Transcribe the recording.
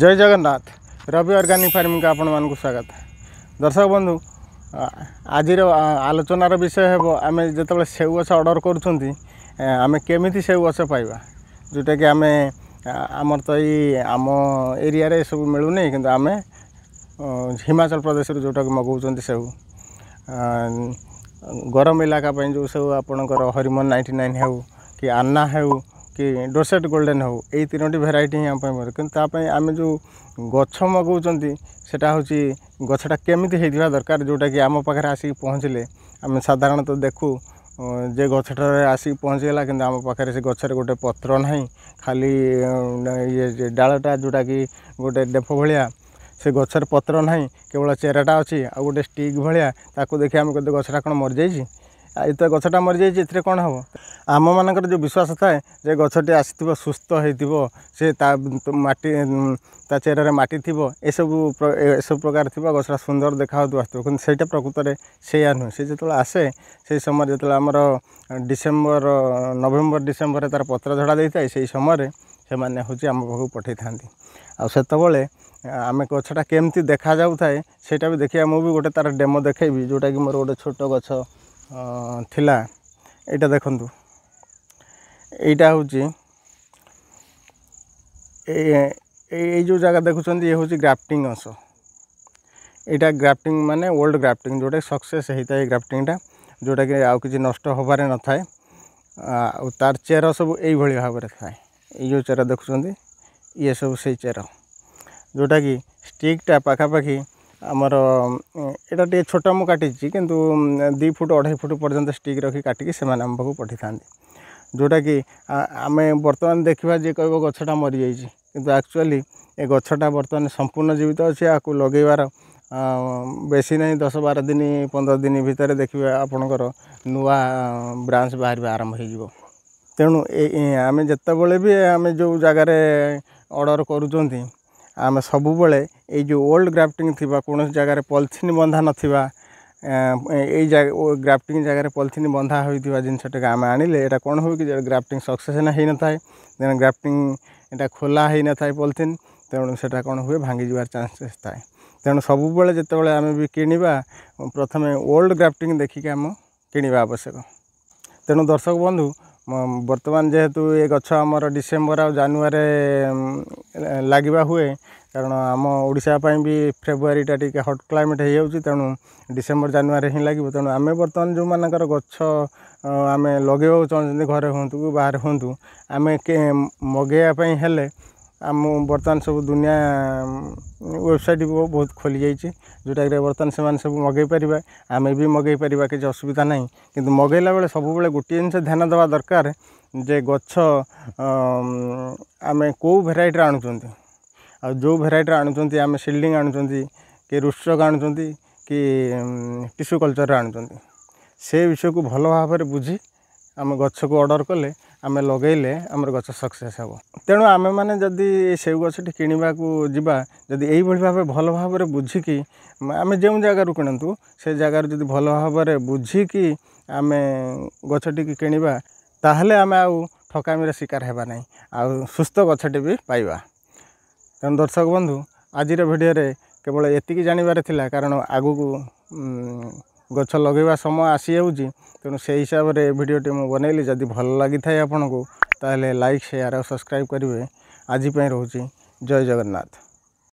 জয় জগন্নাথ রবি organic ফার্মিংকে আপনার স্বাগত দর্শক বন্ধু আজির আলোচনার বিষয় হব আমি যেতবে সেউ গছ অর্ডর করছেন আমি কেমিতি সেউ গছ পাইবা যেটাকি আমি আমার তো এই আম এরিয়ার এসব মিলুনি কিন্তু আমি হিমাচল প্রদেশর যেটাকি মগাউছেন সেউ গরম ইলাকা যে সেউ আপনার হরিমন নাইন্টি নাইন হেউ কি আন্না হেউ कि डोसेट गोल्डेन हो यही तीनो भेरिटी ही आम कितनी आम जो गच मगौं से गचटा केमी हो दरकार जोटा कि आम पाखे आसिक पहुँचले आम साधारण तो देखू जे गचटार आसिक पहुँचला कि आम पाखे से गचर गोटे पत्र ना खाली ये डालटा जोटा कि गोटे डेफ भाया से गचर पत्र ना केवल चेराटा अच्छी आ गए स्टिक भाया देखिए आम कहते गचटा कौन मरी जाइए ଯେତେବେଳେ ଗଛଟା ମରିଯାଇଛି ଏଥିରେ କ'ଣ ହେବ ଆମମାନଙ୍କର ଯେଉଁ ବିଶ୍ୱାସ ଥାଏ ଯେ ଗଛଟି ଆସିଥିବ ସୁସ୍ଥ ହେଇଥିବ ସେ ତା ମାଟି ତା ଚେରରେ ମାଟି ଥିବ ଏସବୁ ଏସବୁ ପ୍ରକାର ଥିବ ଗଛଟା ସୁନ୍ଦର ଦେଖାଯାଉଥିବ ଆସିଥିବ କିନ୍ତୁ ସେଇଟା ପ୍ରକୃତରେ ସେଇଆ ନୁହେଁ ସେ ଯେତେବେଳେ ଆସେ ସେଇ ସମୟରେ ଯେତେବେଳେ ଆମର ଡିସେମ୍ବର ନଭେମ୍ବର ଡିସେମ୍ବରରେ ତା'ର ପତ୍ର ଝଡ଼ା ଦେଇଥାଏ ସେଇ ସମୟରେ ସେମାନେ ହେଉଛି ଆମ ପାଖକୁ ପଠାଇଥାନ୍ତି ଆଉ ସେତେବେଳେ ଆମେ ଗଛଟା କେମିତି ଦେଖାଯାଉଥାଏ ସେଇଟା ବି ଦେଖିବା ମୁଁ ବି ଗୋଟେ ତା'ର ଡେମୋ ଦେଖାଇବି ଯେଉଁଟାକି ମୋର ଗୋଟେ ଛୋଟ ଗଛ ଥିଲା ଏଇଟା ଦେଖନ୍ତୁ ଏଇଟା ହେଉଛି ଏଇ ଯେଉଁ ଜାଗା ଦେଖୁଛନ୍ତି ଇଏ ହେଉଛି ଗ୍ରାଫ୍ଟିଂ ଅଂଶ ଏଇଟା ଗ୍ରାଫ୍ଟିଂ ମାନେ ଓଲ୍ଡ ଗ୍ରାଫ୍ଟିଂ ଯେଉଁଟାକି ସକ୍ସେସ୍ ହେଇଥାଏ ଗ୍ରାଫ୍ଟିଂଟା ଯେଉଁଟାକି ଆଉ କିଛି ନଷ୍ଟ ହେବାରେ ନଥାଏ ଆଉ ତାର ଚେର ସବୁ ଏଇଭଳି ଭାବରେ ଥାଏ ଏଇ ଯେଉଁ ଚେର ଦେଖୁଛନ୍ତି ଇଏ ସବୁ ସେଇ ଚେର ଯେଉଁଟାକି ଷ୍ଟିକ୍ଟା ପାଖାପାଖି ଆମର ଏଇଟା ଟିକେ ଛୋଟ ମୁଁ କାଟିଛି କିନ୍ତୁ ଦୁଇ ଫୁଟ ଅଢ଼େଇ ଫୁଟ ପର୍ଯ୍ୟନ୍ତ ଷ୍ଟିକ୍ ରଖି କାଟିକି ସେମାନେ ଆମ ପାଖକୁ ପଠାଇଥାନ୍ତି ଯେଉଁଟାକି ଆମେ ବର୍ତ୍ତମାନ ଦେଖିବା ଯେ କହିବ ଗଛଟା ମରିଯାଇଛି କିନ୍ତୁ ଆକ୍ଚୁଆଲି ଏ ଗଛଟା ବର୍ତ୍ତମାନ ସମ୍ପୂର୍ଣ୍ଣ ଜୀବିତ ଅଛି ଆକୁ ଲଗାଇବାର ବେଶୀ ନାହିଁ ଦଶ ବାର ଦିନ ପନ୍ଦର ଦିନ ଭିତରେ ଦେଖିବେ ଆପଣଙ୍କର ନୂଆ ବ୍ରାଞ୍ଚ ବାହାରିବା ଆରମ୍ଭ ହୋଇଯିବ ତେଣୁ ଆମେ ଯେତେବେଳେ ବି ଆମେ ଯେଉଁ ଜାଗାରେ ଅର୍ଡ଼ର କରୁଛନ୍ତି ଆମେ ସବୁବେଳେ ଏଇ ଯେଉଁ ଓଲ୍ଡ ଗ୍ରାଫ୍ଟିଂ ଥିବା କୌଣସି ଜାଗାରେ ପଲିଥିନ୍ ବନ୍ଧା ନଥିବା ଏଇ ଗ୍ରାଫ୍ଟିଂ ଜାଗାରେ ପଲିଥିନ୍ ବନ୍ଧା ହୋଇଥିବା ଜିନିଷଟାକୁ ଆମେ ଆଣିଲେ ଏଇଟା କ'ଣ ହୁଏ କି ଗ୍ରାଫ୍ଟିଂ ସକ୍ସେସନ୍ ହୋଇନଥାଏ ତେଣୁ ଗ୍ରାଫ୍ଟିଂ ଏଇଟା ଖୋଲା ହୋଇନଥାଏ ପଲିଥିନ୍ ତେଣୁ ସେଇଟା କ'ଣ ହୁଏ ଭାଙ୍ଗିଯିବାର ଚାନ୍ସେସ୍ ଥାଏ ତେଣୁ ସବୁବେଳେ ଯେତେବେଳେ ଆମେ ବି କିଣିବା ପ୍ରଥମେ ଓଲ୍ଡ ଗ୍ରାଫ୍ଟିଂ ଦେଖିକି ଆମ କିଣିବା ଆବଶ୍ୟକ ତେଣୁ ଦର୍ଶକ ବନ୍ଧୁ ବର୍ତ୍ତମାନ ଯେହେତୁ ଏ ଗଛ ଆମର ଡିସେମ୍ବର ଆଉ ଜାନୁଆରୀରେ ଲାଗିବା ହୁଏ କାରଣ ଆମ ଓଡ଼ିଶା ପାଇଁ ବି ଫେବୃଆରୀଟା ଟିକେ ହଟ୍ କ୍ଲାଇମେଟ୍ ହେଇଯାଉଛି ତେଣୁ ଡିସେମ୍ବର ଜାନୁଆରୀ ହିଁ ଲାଗିବ ତେଣୁ ଆମେ ବର୍ତ୍ତମାନ ଯେଉଁମାନଙ୍କର ଗଛ ଆମେ ଲଗାଇବାକୁ ଚାହୁଁଛନ୍ତି ଘରେ ହୁଅନ୍ତୁ କି ବାହାରେ ହୁଅନ୍ତୁ ଆମେ ମଗାଇବା ପାଇଁ ହେଲେ ଆମ ବର୍ତ୍ତମାନ ସବୁ ଦୁନିଆ ୱେବସାଇଟ୍ ବହୁତ ଖୋଲିଯାଇଛି ଯେଉଁଟାକି ବର୍ତ୍ତମାନ ସେମାନେ ସବୁ ମଗାଇ ପାରିବା ଆମେ ବି ମଗାଇ ପାରିବା କିଛି ଅସୁବିଧା ନାହିଁ କିନ୍ତୁ ମଗାଇଲା ବେଳେ ସବୁବେଳେ ଗୋଟିଏ ଜିନିଷ ଧ୍ୟାନ ଦେବା ଦରକାର ଯେ ଗଛ ଆମେ କେଉଁ ଭେରାଇଟିର ଆଣୁଛନ୍ତି ଆଉ ଯେଉଁ ଭେରାଇଟିର ଆଣୁଛନ୍ତି ଆମେ ସିଲ୍ଡିଂ ଆଣୁଛନ୍ତି କି ରୁଷ୍ଟକ ଆଣୁଛନ୍ତି କି ଟିସୁ କଲଚରରେ ଆଣୁଛନ୍ତି ସେ ବିଷୟକୁ ଭଲ ଭାବରେ ବୁଝି ଆମେ ଗଛକୁ ଅର୍ଡ଼ର୍ କଲେ ଆମେ ଲଗାଇଲେ ଆମର ଗଛ ସକ୍ସେସ୍ ହେବ ତେଣୁ ଆମେମାନେ ଯଦି ସେଉ ଗଛଟି କିଣିବାକୁ ଯିବା ଯଦି ଏଇଭଳି ଭାବେ ଭଲ ଭାବରେ ବୁଝିକି ଆମେ ଯେଉଁ ଜାଗାରୁ କିଣନ୍ତୁ ସେ ଜାଗାରୁ ଯଦି ଭଲ ଭାବରେ ବୁଝିକି ଆମେ ଗଛଟିକି କିଣିବା ତାହେଲେ ଆମେ ଆଉ ଠକାମିର ଶିକାର ହେବା ନାହିଁ ଆଉ ସୁସ୍ଥ ଗଛଟି ବି ପାଇବା ତେଣୁ ଦର୍ଶକ ବନ୍ଧୁ ଆଜିର ଭିଡ଼ିଓରେ କେବଳ ଏତିକି ଜାଣିବାର ଥିଲା କାରଣ ଆଗକୁ गच्छ लगे समय आसी तेणु से हिसाब से भिडटी मुझे बनैली जदि भल लगी आपन को लाइक सेयार और सब्सक्राइब करेंगे आजपाई रोचे जय जगन्नाथ